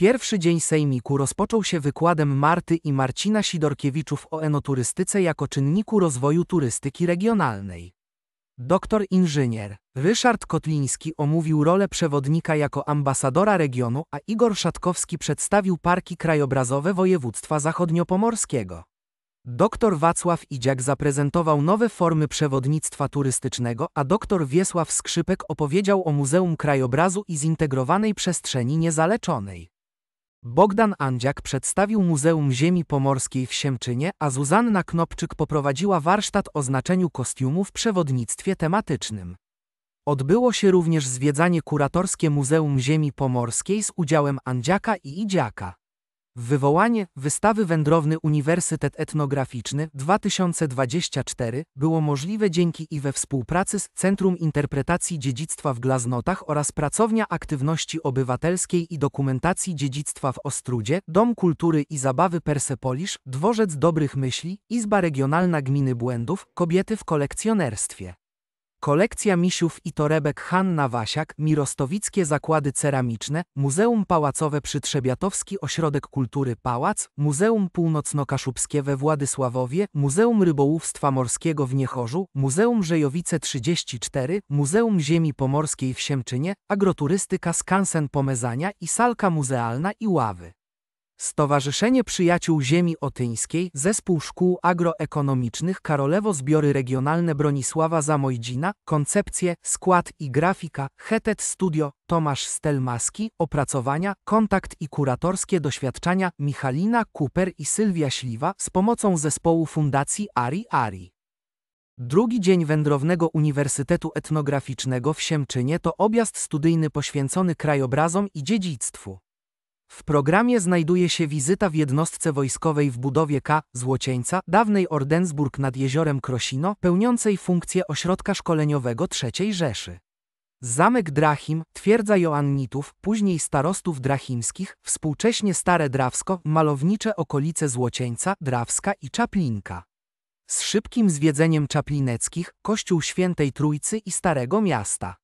Pierwszy dzień sejmiku rozpoczął się wykładem Marty i Marcina Sidorkiewiczów o enoturystyce jako czynniku rozwoju turystyki regionalnej. Doktor inżynier Ryszard Kotliński omówił rolę przewodnika jako ambasadora regionu, a Igor Szatkowski przedstawił parki krajobrazowe województwa zachodniopomorskiego. Doktor Wacław Idziak zaprezentował nowe formy przewodnictwa turystycznego, a doktor Wiesław Skrzypek opowiedział o Muzeum Krajobrazu i Zintegrowanej Przestrzeni Niezaleczonej. Bogdan Andziak przedstawił Muzeum Ziemi Pomorskiej w Siemczynie, a Zuzanna Knopczyk poprowadziła warsztat o znaczeniu kostiumu w przewodnictwie tematycznym. Odbyło się również zwiedzanie kuratorskie Muzeum Ziemi Pomorskiej z udziałem Andziaka i Idziaka. Wywołanie wystawy wędrowny Uniwersytet Etnograficzny 2024 było możliwe dzięki i we współpracy z Centrum Interpretacji Dziedzictwa w Glaznotach oraz Pracownia Aktywności Obywatelskiej i Dokumentacji Dziedzictwa w Ostrudzie, Dom Kultury i Zabawy Persepolisz, Dworzec Dobrych Myśli, Izba Regionalna Gminy Błędów, Kobiety w Kolekcjonerstwie. Kolekcja misiów i torebek Hanna Wasiak, Mirostowickie Zakłady Ceramiczne, Muzeum Pałacowe przy Trzebiatowski Ośrodek Kultury Pałac, Muzeum Północno-Kaszubskie we Władysławowie, Muzeum Rybołówstwa Morskiego w Niechorzu, Muzeum Żejowice 34, Muzeum Ziemi Pomorskiej w Siemczynie, Agroturystyka Skansen Pomezania i Salka Muzealna i Ławy. Stowarzyszenie Przyjaciół Ziemi Otyńskiej, Zespół Szkół Agroekonomicznych Karolewo Zbiory Regionalne Bronisława Zamojdzina, Koncepcje, Skład i Grafika, Hetet Studio, Tomasz Stelmaski, Opracowania, Kontakt i Kuratorskie Doświadczenia Michalina Cooper i Sylwia Śliwa z pomocą zespołu Fundacji Ari Ari. Drugi dzień wędrownego Uniwersytetu Etnograficznego w Siemczynie to objazd studyjny poświęcony krajobrazom i dziedzictwu. W programie znajduje się wizyta w jednostce wojskowej w budowie K. Złocieńca, dawnej Ordensburg nad jeziorem Krosino, pełniącej funkcję ośrodka szkoleniowego III Rzeszy. Zamek Drachim, twierdza Joannitów, później starostów drachimskich, współcześnie Stare Drawsko, malownicze okolice Złocieńca, Drawska i Czaplinka. Z szybkim zwiedzeniem Czaplineckich, Kościół Świętej Trójcy i Starego Miasta.